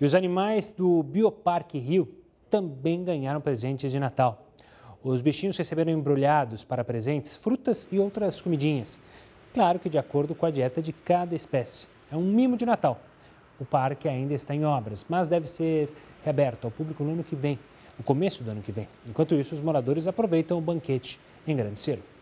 E os animais do Bioparque Rio também ganharam presentes de Natal. Os bichinhos receberam embrulhados para presentes frutas e outras comidinhas. Claro que de acordo com a dieta de cada espécie. É um mimo de Natal. O parque ainda está em obras, mas deve ser reaberto ao público no ano que vem, no começo do ano que vem. Enquanto isso, os moradores aproveitam o banquete em Grande cerco.